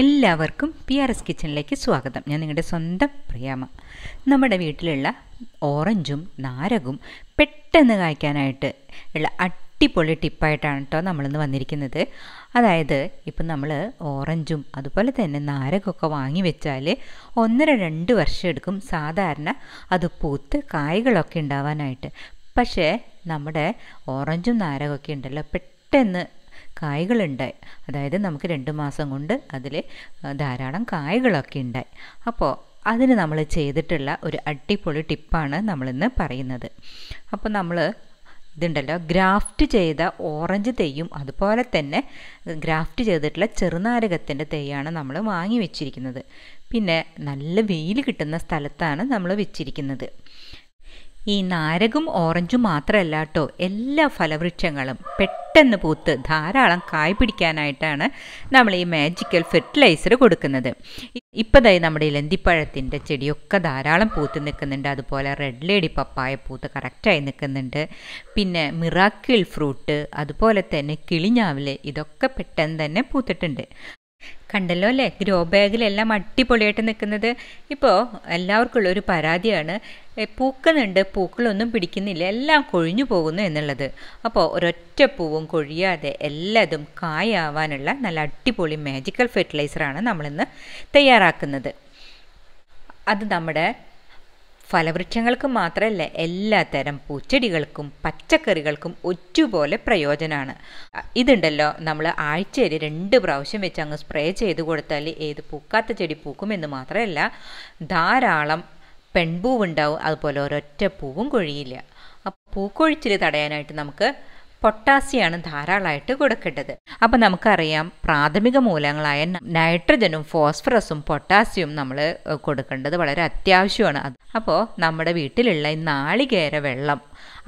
എല്ലാവർക്കും P R S കിച്ചണിലേക്ക് സ്വാഗതം ഞാൻ നിങ്ങളുടെ സ്വന്തം പ്രിയാമ നമ്മുടെ വീട്ടിലുള്ള ഓറഞ്ചും നാരകും പെട്ടെന്ന് കായ്ക്കാനായിട്ട് ഉള്ള അടിപൊളി ടിപ്പായിട്ടാണ് കേട്ടോ നമ്മളിന്ന് വന്നിരിക്കുന്നത് അതായത് ഇപ്പം നമ്മൾ ഓറഞ്ചും അതുപോലെ തന്നെ നാരകമൊക്കെ വാങ്ങി വെച്ചാൽ ഒന്നര രണ്ട് വർഷം എടുക്കും സാധാരണ അത് പൂത്ത് കായ്കളൊക്കെ ഉണ്ടാവാനായിട്ട് പക്ഷേ നമ്മുടെ ഓറഞ്ചും നാരകമൊക്കെ ഉണ്ടല്ലോ പെട്ടെന്ന് കായ്കളുണ്ടായി അതായത് നമുക്ക് രണ്ട് മാസം കൊണ്ട് അതിൽ ധാരാളം കായ്കളൊക്കെ ഉണ്ടായി അപ്പോൾ അതിന് നമ്മൾ ചെയ്തിട്ടുള്ള ഒരു അടിപൊളി ടിപ്പാണ് നമ്മളിന്ന് പറയുന്നത് അപ്പോൾ നമ്മൾ ഇതുണ്ടല്ലോ ഗ്രാഫ്റ്റ് ചെയ്ത ഓറഞ്ച് തെയ്യും അതുപോലെ തന്നെ ഗ്രാഫ്റ്റ് ചെയ്തിട്ടുള്ള ചെറുനാരകത്തിൻ്റെ തെയ്യാണ് നമ്മൾ വാങ്ങി വെച്ചിരിക്കുന്നത് പിന്നെ നല്ല വെയിൽ കിട്ടുന്ന സ്ഥലത്താണ് നമ്മൾ വെച്ചിരിക്കുന്നത് ഈ നാരകും ഓറഞ്ചും മാത്രമല്ല കേട്ടോ എല്ലാ ഫലവൃക്ഷങ്ങളും പെട്ടെന്ന് പൂത്ത് ധാരാളം കായ് പിടിക്കാനായിട്ടാണ് നമ്മൾ ഈ മാജിക്കൽ ഫെർട്ടിലൈസർ കൊടുക്കുന്നത് ഇപ്പോഴായി നമ്മുടെ ഇലന്തിപ്പഴത്തിൻ്റെ ചെടിയൊക്കെ ധാരാളം പൂത്ത് നിൽക്കുന്നുണ്ട് അതുപോലെ റെഡ് ലേഡി പപ്പായ പൂത്ത് കറക്റ്റായി നിൽക്കുന്നുണ്ട് പിന്നെ മിറാക്കിൾ ഫ്രൂട്ട് അതുപോലെ തന്നെ കിളിഞ്ഞാവിൽ ഇതൊക്കെ പെട്ടെന്ന് തന്നെ പൂത്തിട്ടുണ്ട് കണ്ടല്ലോ അല്ലേ ഗ്രോ ബാഗിലെല്ലാം അടിപൊളിയായിട്ട് നിൽക്കുന്നത് ഇപ്പോൾ എല്ലാവർക്കും ഒരു പരാതിയാണ് പൂക്കുന്നുണ്ട് പൂക്കളൊന്നും പിടിക്കുന്നില്ല എല്ലാം കൊഴിഞ്ഞു പോകുന്നു എന്നുള്ളത് അപ്പോൾ ഒരൊറ്റ പൂവും കൊഴിയാതെ എല്ലാതും കായാവാനുള്ള നല്ല അടിപൊളി മാജിക്കൽ ഫെർട്ടിലൈസറാണ് നമ്മളിന്ന് തയ്യാറാക്കുന്നത് അത് നമ്മുടെ ഫലവൃക്ഷങ്ങൾക്ക് മാത്രമല്ല എല്ലാത്തരം പൂച്ചെടികൾക്കും പച്ചക്കറികൾക്കും ഒറ്റുപോലെ പ്രയോജനമാണ് ഇതുണ്ടല്ലോ നമ്മൾ ആഴ്ചയിൽ രണ്ട് പ്രാവശ്യം വെച്ച് അങ്ങ് സ്പ്രേ ചെയ്ത് കൊടുത്താൽ ഏത് പൂക്കാത്ത ചെടി പൂക്കുമെന്ന് മാത്രമല്ല ധാരാളം പെൺപൂവുണ്ടാവും അതുപോലെ ഒരൊറ്റ പൂവും കൊഴിയില്ല പൂക്കൊഴിച്ചിൽ തടയാനായിട്ട് നമുക്ക് പൊട്ടാസിയാണ് ധാരാളമായിട്ട് കൊടുക്കേണ്ടത് അപ്പോൾ നമുക്കറിയാം പ്രാഥമിക മൂലങ്ങളായ നൈട്രജനും ഫോസ്ഫറസും പൊട്ടാസ്യവും നമ്മൾ കൊടുക്കേണ്ടത് വളരെ അത്യാവശ്യമാണ് അപ്പോൾ നമ്മുടെ വീട്ടിലുള്ള ഈ നാളികേര വെള്ളം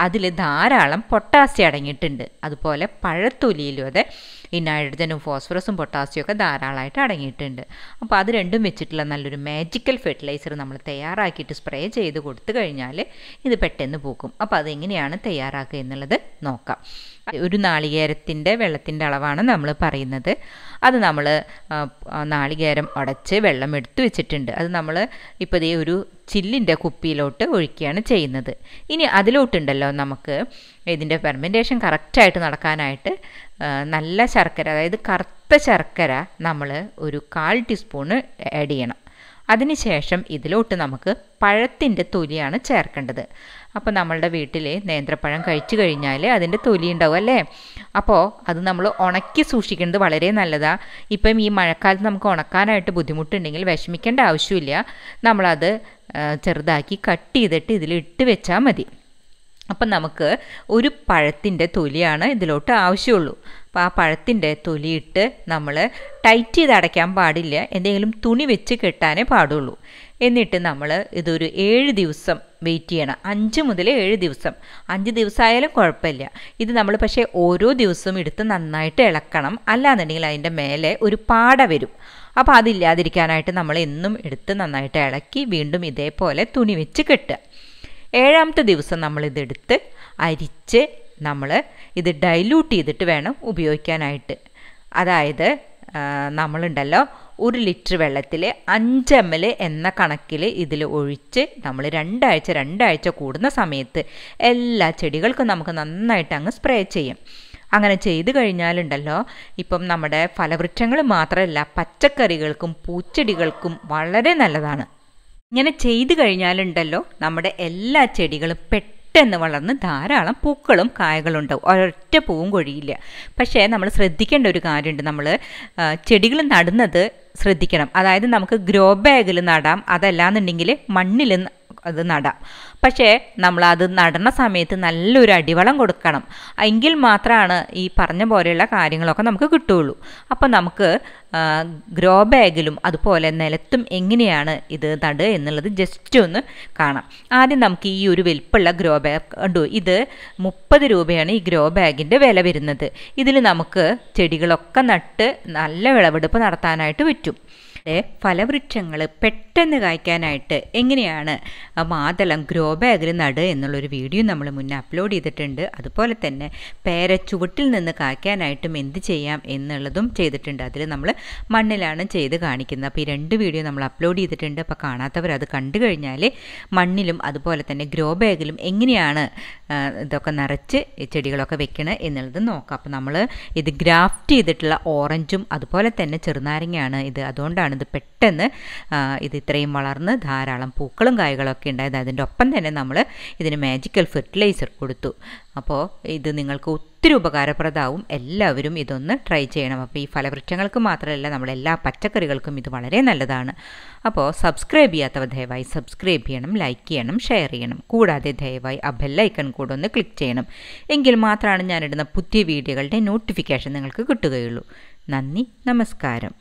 അതിൽ ധാരാളം പൊട്ടാസ്യം അടങ്ങിയിട്ടുണ്ട് അതുപോലെ പഴത്തൊലിയിലും അതെ ഈ നൈട്രജനും ഫോസ്ഫറസും പൊട്ടാസ്യം ഒക്കെ ധാരാളമായിട്ട് അടങ്ങിയിട്ടുണ്ട് അപ്പോൾ അത് രണ്ടും വെച്ചിട്ടുള്ള നല്ലൊരു മാജിക്കൽ ഫെർട്ടിലൈസർ നമ്മൾ തയ്യാറാക്കിയിട്ട് സ്പ്രേ ചെയ്ത് കൊടുത്തു കഴിഞ്ഞാൽ ഇത് പെട്ടെന്ന് പൂക്കും അപ്പോൾ അതെങ്ങനെയാണ് തയ്യാറാക്കുക എന്നുള്ളത് നോക്കാം ഒരു നാളികേരത്തിൻ്റെ വെള്ളത്തിൻ്റെ അളവാണ് നമ്മൾ പറയുന്നത് അത് നമ്മൾ നാളികേരം അടച്ച് വെള്ളം എടുത്തു വെച്ചിട്ടുണ്ട് അത് നമ്മൾ ഇപ്പോൾ ഇതേ ഒരു ചില്ലിൻ്റെ കുപ്പിയിലോട്ട് ഒഴിക്കുകയാണ് ചെയ്യുന്നത് ഇനി അതിലോട്ടുണ്ടല്ലോ നമുക്ക് ഇതിൻ്റെ ഫെർമെൻറ്റേഷൻ കറക്റ്റായിട്ട് നടക്കാനായിട്ട് നല്ല ശർക്കര അതായത് കറുത്ത ശർക്കര നമ്മൾ ഒരു കാൽ ടീസ്പൂണ് ആഡ് ചെയ്യണം അതിനുശേഷം ഇതിലോട്ട് നമുക്ക് പഴത്തിൻ്റെ തൊലിയാണ് ചേർക്കേണ്ടത് അപ്പോൾ നമ്മളുടെ വീട്ടിൽ നേന്ത്രപ്പഴം കഴിച്ചു കഴിഞ്ഞാൽ അതിൻ്റെ തൊലി ഉണ്ടാവും അല്ലേ അപ്പോൾ അത് നമ്മൾ ഉണക്കി സൂക്ഷിക്കുന്നത് വളരെ നല്ലതാണ് ഇപ്പം ഈ മഴക്കാലത്ത് നമുക്ക് ഉണക്കാനായിട്ട് ബുദ്ധിമുട്ടുണ്ടെങ്കിൽ വിഷമിക്കേണ്ട ആവശ്യമില്ല നമ്മളത് ചെറുതാക്കി കട്ട് ചെയ്തിട്ട് ഇതിൽ ഇട്ട് വെച്ചാൽ മതി അപ്പം നമുക്ക് ഒരു പഴത്തിൻ്റെ തൊലിയാണ് ഇതിലോട്ട് ആവശ്യമുള്ളൂ അപ്പം ആ പഴത്തിൻ്റെ തൊലിയിട്ട് നമ്മൾ ടൈറ്റ് ചെയ്ത് അടയ്ക്കാൻ പാടില്ല എന്തെങ്കിലും തുണി വെച്ച് കെട്ടാനേ പാടുള്ളൂ എന്നിട്ട് നമ്മൾ ഇതൊരു ഏഴ് ദിവസം വെയിറ്റ് ചെയ്യണം അഞ്ച് മുതൽ ഏഴ് ദിവസം അഞ്ച് ദിവസമായാലും കുഴപ്പമില്ല ഇത് നമ്മൾ പക്ഷേ ഓരോ ദിവസവും എടുത്ത് നന്നായിട്ട് ഇളക്കണം അല്ലാന്നുണ്ടെങ്കിൽ അതിൻ്റെ മേലെ ഒരു പാട വരും അപ്പോൾ അതില്ലാതിരിക്കാനായിട്ട് നമ്മൾ എന്നും എടുത്ത് നന്നായിട്ട് ഇളക്കി വീണ്ടും ഇതേപോലെ തുണി വെച്ച് കെട്ടുക ഏഴാമത്തെ ദിവസം നമ്മളിതെടുത്ത് അരിച്ച് നമ്മൾ ഇത് ഡൈല്യൂട്ട് ചെയ്തിട്ട് വേണം ഉപയോഗിക്കാനായിട്ട് അതായത് നമ്മളുണ്ടല്ലോ ഒരു ലിറ്റർ വെള്ളത്തിൽ അഞ്ച് എം എൽ എന്ന കണക്കിൽ ഇതിൽ ഒഴിച്ച് നമ്മൾ രണ്ടാഴ്ച രണ്ടാഴ്ച കൂടുന്ന സമയത്ത് എല്ലാ ചെടികൾക്കും നമുക്ക് നന്നായിട്ട് അങ്ങ് സ്പ്രേ ചെയ്യും അങ്ങനെ ചെയ്തു കഴിഞ്ഞാലുണ്ടല്ലോ ഇപ്പം നമ്മുടെ ഫലവൃക്ഷങ്ങൾ മാത്രമല്ല പച്ചക്കറികൾക്കും പൂച്ചെടികൾക്കും വളരെ നല്ലതാണ് ഇങ്ങനെ ചെയ്തു കഴിഞ്ഞാലുണ്ടല്ലോ നമ്മുടെ എല്ലാ ചെടികളും പെട്ടെന്ന് വളർന്ന് ധാരാളം പൂക്കളും കായകളും ഉണ്ടാവും ഒരൊറ്റ പൂവും കൊഴിയില്ല പക്ഷേ നമ്മൾ ശ്രദ്ധിക്കേണ്ട ഒരു കാര്യമുണ്ട് നമ്മൾ ചെടികൾ നടുന്നത് ശ്രദ്ധിക്കണം അതായത് നമുക്ക് ഗ്രോ ബാഗിൽ നടാം അതല്ലാന്നുണ്ടെങ്കിൽ മണ്ണിൽ അത് നടാം പക്ഷേ നമ്മൾ അത് നടണ സമയത്ത് നല്ലൊരു അടിവളം കൊടുക്കണം എങ്കിൽ മാത്രമാണ് ഈ പറഞ്ഞ പോലെയുള്ള കാര്യങ്ങളൊക്കെ നമുക്ക് കിട്ടുകയുള്ളൂ അപ്പോൾ നമുക്ക് ഗ്രോ ബാഗിലും അതുപോലെ നിലത്തും എങ്ങനെയാണ് ഇത് നടുക എന്നുള്ളത് ജസ്റ്റ് ഒന്ന് കാണാം ആദ്യം നമുക്ക് ഈ ഒരു വലിപ്പുള്ള ഗ്രോ ബാഗ് കണ്ടു ഇത് മുപ്പത് രൂപയാണ് ഈ ഗ്രോ ബാഗിൻ്റെ വില വരുന്നത് ഇതിൽ നമുക്ക് ചെടികളൊക്കെ നട്ട് നല്ല വിളവെടുപ്പ് നടത്താനായിട്ട് പറ്റും ഫലവൃക്ഷങ്ങൾ പെട്ടെന്ന് കായ്ക്കാനായിട്ട് എങ്ങനെയാണ് മാതളം ഗ്രോ ബാഗിൽ നട എന്നുള്ളൊരു വീഡിയോ നമ്മൾ മുന്നേ അപ്ലോഡ് ചെയ്തിട്ടുണ്ട് അതുപോലെ തന്നെ പേര ചുവട്ടിൽ നിന്ന് കായ്ക്കാനായിട്ടും എന്ത് ചെയ്യാം എന്നുള്ളതും ചെയ്തിട്ടുണ്ട് അതിൽ നമ്മൾ മണ്ണിലാണ് ചെയ്ത് കാണിക്കുന്നത് അപ്പോൾ ഈ രണ്ട് വീഡിയോ നമ്മൾ അപ്ലോഡ് ചെയ്തിട്ടുണ്ട് അപ്പോൾ കാണാത്തവർ അത് കണ്ടു കഴിഞ്ഞാൽ മണ്ണിലും അതുപോലെ തന്നെ ഗ്രോ ബാഗിലും എങ്ങനെയാണ് ഇതൊക്കെ നിറച്ച് ചെടികളൊക്കെ വെക്കണം എന്നുള്ളത് നോക്കാം അപ്പോൾ നമ്മൾ ഇത് ഗ്രാഫ്റ്റ് ചെയ്തിട്ടുള്ള ഓറഞ്ചും അതുപോലെ തന്നെ ചെറുനാരങ്ങയാണ് ഇത് അതുകൊണ്ടാണ് ഇത് പെട്ടെന്ന് ഇത് ഇത്രയും വളർന്ന് ധാരാളം പൂക്കളും കായ്കളൊക്കെ ഉണ്ടായത് അതിൻ്റെ ഒപ്പം തന്നെ നമ്മൾ ഇതിന് മാജിക്കൽ ഫെർട്ടിലൈസർ കൊടുത്തു അപ്പോൾ ഇത് നിങ്ങൾക്ക് ഒത്തിരി ഉപകാരപ്രദമാവും എല്ലാവരും ഇതൊന്ന് ട്രൈ ചെയ്യണം അപ്പോൾ ഈ ഫലവൃക്ഷങ്ങൾക്ക് മാത്രമല്ല നമ്മളെല്ലാ പച്ചക്കറികൾക്കും ഇത് വളരെ നല്ലതാണ് അപ്പോൾ സബ്സ്ക്രൈബ് ചെയ്യാത്തവ ദയവായി സബ്സ്ക്രൈബ് ചെയ്യണം ലൈക്ക് ചെയ്യണം ഷെയർ ചെയ്യണം കൂടാതെ ദയവായി ആ ബെല്ലൈക്കൺ കൂടെ ഒന്ന് ക്ലിക്ക് ചെയ്യണം എങ്കിൽ മാത്രമാണ് ഞാനിടുന്ന പുതിയ വീഡിയോകളുടെ നോട്ടിഫിക്കേഷൻ നിങ്ങൾക്ക് കിട്ടുകയുള്ളൂ നന്ദി നമസ്കാരം